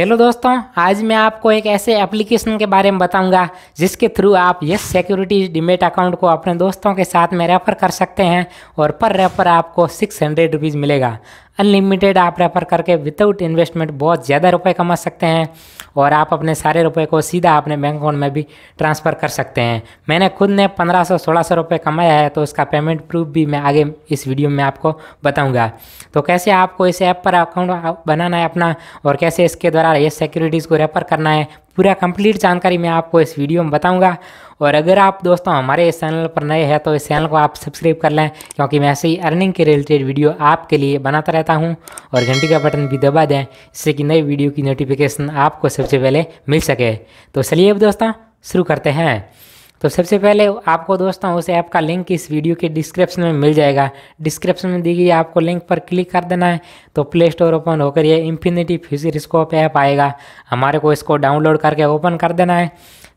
hello दोस्तों आज मैं आपको एक ऐसे एप्लीकेशन के बारे में बताऊंगा जिसके थ्रू आप यस सिक्योरिटी डिमेट अकाउंट को अपने दोस्तों के साथ में रेफ़र कर सकते हैं और पर रेफ़र आपको सिक्स हंड्रेड रुपीज़ मिलेगा अनलिमिटेड आप रेफर करके विदाउट इन्वेस्टमेंट बहुत ज़्यादा रुपए कमा सकते हैं और आप अपने सारे रुपए को सीधा अपने बैंक अकाउंट में भी ट्रांसफ़र कर सकते हैं मैंने खुद ने पंद्रह सौ सोलह सौ रुपये कमाया है तो उसका पेमेंट प्रूफ भी मैं आगे इस वीडियो में आपको बताऊंगा तो कैसे आपको इस ऐप पर अकाउंट बनाना है अपना और कैसे इसके द्वारा ये सिक्योरिटीज़ को रेफर करना है पूरा कंप्लीट जानकारी मैं आपको इस वीडियो में बताऊंगा और अगर आप दोस्तों हमारे इस चैनल पर नए हैं तो इस चैनल को आप सब्सक्राइब कर लें क्योंकि मैं ऐसे ही अर्निंग के रिलेटेड वीडियो आपके लिए बनाता रहता हूं और घंटी का बटन भी दबा दें जिससे कि नई वीडियो की नोटिफिकेशन आपको सबसे पहले मिल सके तो चलिए अब दोस्तों शुरू करते हैं तो सबसे पहले आपको दोस्तों उस ऐप का लिंक इस वीडियो के डिस्क्रिप्शन में मिल जाएगा डिस्क्रिप्शन में दी गई आपको लिंक पर क्लिक कर देना है तो प्ले स्टोर ओपन होकर ये इन्फिनिटी फ्यूचर स्कोप ऐप आएगा हमारे को इसको डाउनलोड करके ओपन कर देना है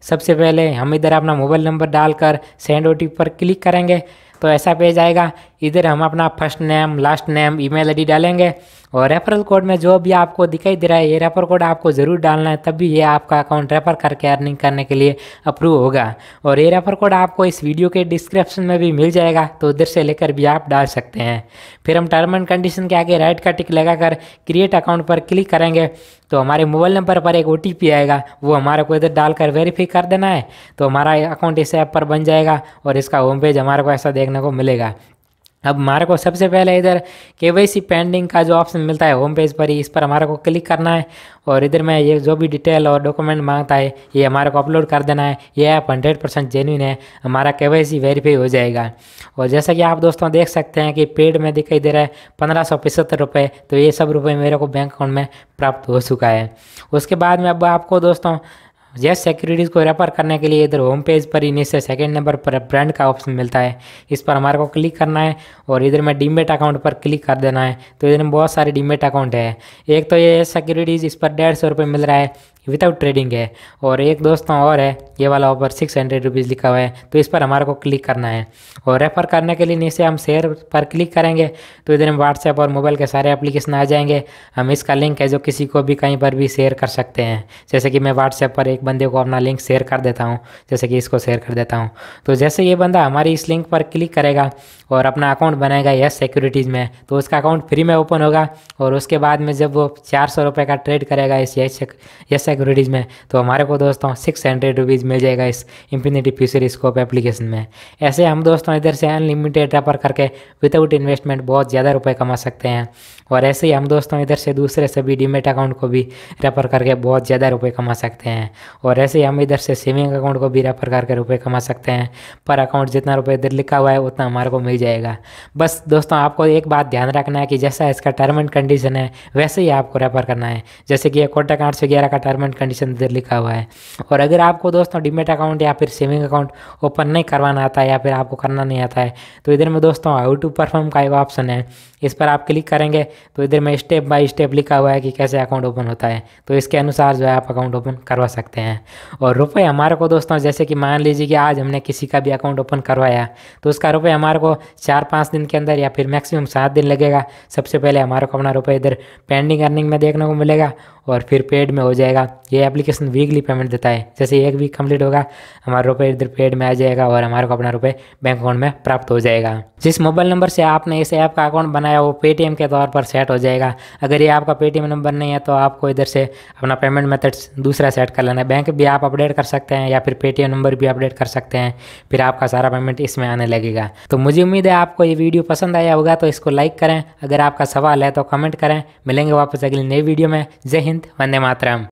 सबसे पहले हम इधर अपना मोबाइल नंबर डालकर सेंड ओ पर क्लिक करेंगे तो ऐसा पेज आएगा इधर हम अपना first name last name email ID डालेंगे और रेफरल कोड में जो भी आपको दिखाई दे रहा है ये रेफर कोड आपको ज़रूर डालना है तभी ये आपका अकाउंट रेफर करके अर्निंग करने के लिए अप्रूव होगा और ये रेफर कोड आपको इस वीडियो के डिस्क्रिप्शन में भी मिल जाएगा तो उधर से लेकर भी आप डाल सकते हैं फिर हम टर्म एंड कंडीशन के आगे राइट का टिक लगाकर क्रिएट अकाउंट पर क्लिक करेंगे तो हमारे मोबाइल नंबर पर एक ओ आएगा वो हमारे को इधर डालकर वेरीफाई कर देना है तो हमारा अकाउंट इस ऐप पर बन जाएगा और इसका होम पेज हमारे को ऐसा देखने को मिलेगा अब हमारे को सबसे पहले इधर के वाई सी पेंडिंग का जो ऑप्शन मिलता है होम पेज पर ही इस पर हमारे को क्लिक करना है और इधर में ये जो भी डिटेल और डॉक्यूमेंट मांगता है ये हमारे को अपलोड कर देना है ये ऐप हंड्रेड परसेंट जेन्यून है हमारा के वाई सी वेरीफाई हो जाएगा और जैसा कि आप दोस्तों देख सकते हैं कि पेड में दिखाई दे रहा है पंद्रह सौ पचहत्तर रुपये तो ये सब रुपये मेरे को बैंक अकाउंट में प्राप्त हो चुका है उसके बाद में अब आपको दोस्तों येस सिक्योरिटीज़ को रेफर करने के लिए इधर होम पेज पर ही नीचे सेकंड नंबर पर ब्रांड का ऑप्शन मिलता है इस पर हमारे को क्लिक करना है और इधर में डीमेट अकाउंट पर क्लिक कर देना है तो इधर में बहुत सारे डीमेट अकाउंट है एक तो ये सिक्योरिटीज़ इस पर डेढ़ सौ रुपये मिल रहा है विदाउट ट्रेडिंग है और एक दोस्तों और है ये वाला ऑफर सिक्स हंड्रेड रुपीज़ लिखा हुआ है तो इस पर हमारे को क्लिक करना है और रेफ़र करने के लिए नीचे हम शेयर पर क्लिक करेंगे तो इधर हम व्हाट्सएप और मोबाइल के सारे एप्लीकेशन आ जाएंगे हम इसका लिंक है जो किसी को भी कहीं पर भी शेयर कर सकते हैं जैसे कि मैं व्हाट्सएप पर एक बंदे को अपना लिंक शेयर कर देता हूँ जैसे कि इसको शेयर कर देता हूँ तो जैसे ये बंदा हमारी इस लिंक पर क्लिक करेगा और अपना अकाउंट बनाएगा यस सिक्योरिटीज़ में तो उसका अकाउंट फ्री में ओपन होगा और उसके बाद में जब वो चार सौ रुपये का ट्रेड करेगा इस यस सिक्योरिटीज़ में तो हमारे को दोस्तों सिक्स हंड्रेड रुपीज़ मिल जाएगा इस इंफिनिटी फ्यूचर स्कोप एप्लीकेशन में ऐसे हम दोस्तों इधर से अनलिमिटेड रेफर करके विदाउट इन्वेस्टमेंट बहुत ज़्यादा रुपये कमा सकते हैं और ऐसे ही हम दोस्तों इधर से दूसरे सभी डीमेट अकाउंट को भी रेफर करके बहुत ज़्यादा रुपये कमा सकते हैं और ऐसे ही हम इधर से सेविंग अकाउंट को भी रेफर करके रुपये कमा सकते हैं पर अकाउंट जितना रुपये इधर लिखा हुआ है उतना हमारे को मिल जाएगा बस दोस्तों आपको एक बात ध्यान रखना है कि जैसा इसका टर्म एंड कंडीशन है वैसे ही आपको रेफर करना है जैसे कि ये कोटा अकाउंट से ग्यारह का टर्म टर्म कंडीशन इधर लिखा हुआ है और अगर आपको दोस्तों डिमेट अकाउंट या फिर सेविंग अकाउंट ओपन नहीं करवाना आता है या फिर आपको करना नहीं आता है तो इधर में दोस्तों हाउ टू परफॉर्म का एक ऑप्शन है इस पर आप क्लिक करेंगे तो इधर में स्टेप बाय स्टेप लिखा हुआ है कि कैसे अकाउंट ओपन होता है तो इसके अनुसार जो है आप अकाउंट ओपन करवा सकते हैं और रुपये हमारे को दोस्तों जैसे कि मान लीजिए कि आज हमने किसी का भी अकाउंट ओपन करवाया तो उसका रुपये हमारे को चार पाँच दिन के अंदर या फिर मैक्सिमम सात दिन लगेगा सबसे पहले हमारे को अपना रुपये इधर पेंडिंग अर्निंग में देखने को मिलेगा और फिर पेड में हो जाएगा ये एप्लीकेशन वीकली पेमेंट देता है जैसे एक वीक कंप्लीट होगा हमारा रुपये इधर पेड में आ जाएगा और हमारे को अपना रुपये बैंक अकाउंट में प्राप्त हो जाएगा जिस मोबाइल नंबर से आपने इस ऐप का अकाउंट बनाया वो पेटीएम के तौर पर सेट हो जाएगा अगर ये आपका पेटीएम नंबर नहीं है तो आपको इधर से अपना पेमेंट मेथड दूसरा सेट कर लेना है बैंक भी आप अपडेट कर सकते हैं या फिर पेटीएम नंबर भी अपडेट कर सकते हैं फिर आपका सारा पेमेंट इसमें आने लगेगा तो मुझे उम्मीद है आपको ये वीडियो पसंद आया होगा तो इसको लाइक करें अगर आपका सवाल है तो कमेंट करें मिलेंगे वापस अगली नई वीडियो में जय हिंद वंदे मातरम